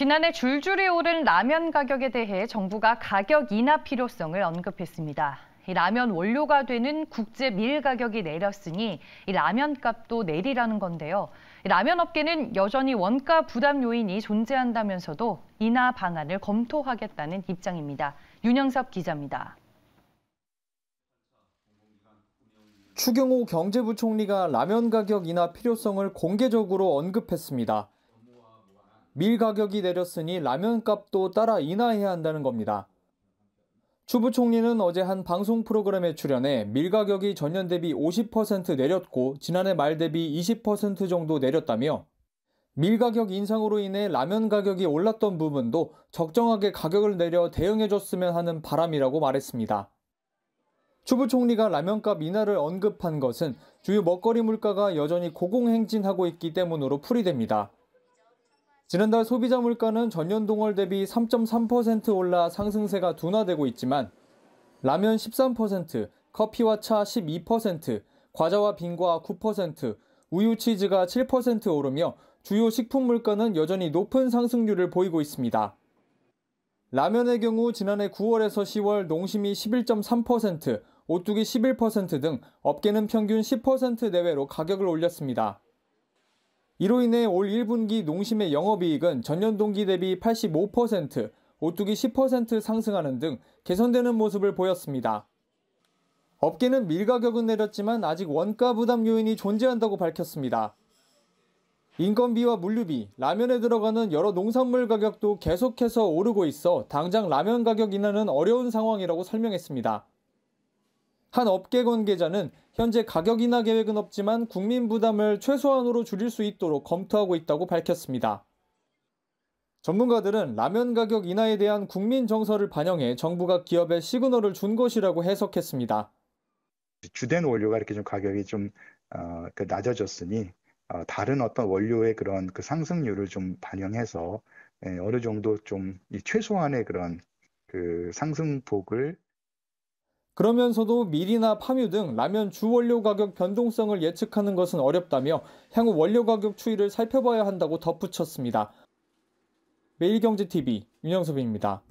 지난해 줄줄이 오른 라면 가격에 대해 정부가 가격 인하 필요성을 언급했습니다. 라면 원료가 되는 국제 밀 가격이 내렸으니 라면 값도 내리라는 건데요. 라면 업계는 여전히 원가 부담 요인이 존재한다면서도 인하 방안을 검토하겠다는 입장입니다. 윤영섭 기자입니다. 추경호 경제부총리가 라면 가격 인하 필요성을 공개적으로 언급했습니다. 밀 가격이 내렸으니 라면 값도 따라 인하해야 한다는 겁니다. 추부 총리는 어제 한 방송 프로그램에 출연해 밀 가격이 전년 대비 50% 내렸고 지난해 말 대비 20% 정도 내렸다며 밀 가격 인상으로 인해 라면 가격이 올랐던 부분도 적정하게 가격을 내려 대응해줬으면 하는 바람이라고 말했습니다. 추부 총리가 라면값 인하를 언급한 것은 주요 먹거리 물가가 여전히 고공행진하고 있기 때문으로 풀이됩니다. 지난달 소비자 물가는 전년 동월 대비 3.3% 올라 상승세가 둔화되고 있지만 라면 13%, 커피와 차 12%, 과자와 빙과 9%, 우유 치즈가 7% 오르며 주요 식품 물가는 여전히 높은 상승률을 보이고 있습니다. 라면의 경우 지난해 9월에서 10월 농심이 11.3%, 오뚜기 11%등 업계는 평균 10% 내외로 가격을 올렸습니다. 이로 인해 올 1분기 농심의 영업이익은 전년 동기 대비 85%, 오뚜기 10% 상승하는 등 개선되는 모습을 보였습니다. 업계는 밀가격은 내렸지만 아직 원가 부담 요인이 존재한다고 밝혔습니다. 인건비와 물류비, 라면에 들어가는 여러 농산물 가격도 계속해서 오르고 있어 당장 라면 가격 인하는 어려운 상황이라고 설명했습니다. 한 업계 관계자는 현재 가격 인하 계획은 없지만 국민 부담을 최소한으로 줄일 수 있도록 검토하고 있다고 밝혔습니다. 전문가들은 라면 가격 인하에 대한 국민 정서를 반영해 정부가 기업에 시그널을 준 것이라고 해석했습니다. 주된 원료가 이렇게 좀 가격이 좀 어, 그 낮아졌으니 어, 다른 어떤 원료의 그런 그 상승률을 좀 반영해서 예, 어느 정도 좀 최소한의 그런 그 상승폭을 그러면서도 밀이나 파뮤 등 라면 주 원료 가격 변동성을 예측하는 것은 어렵다며 향후 원료 가격 추이를 살펴봐야 한다고 덧붙였습니다. 매일경제TV 윤영섭입니다.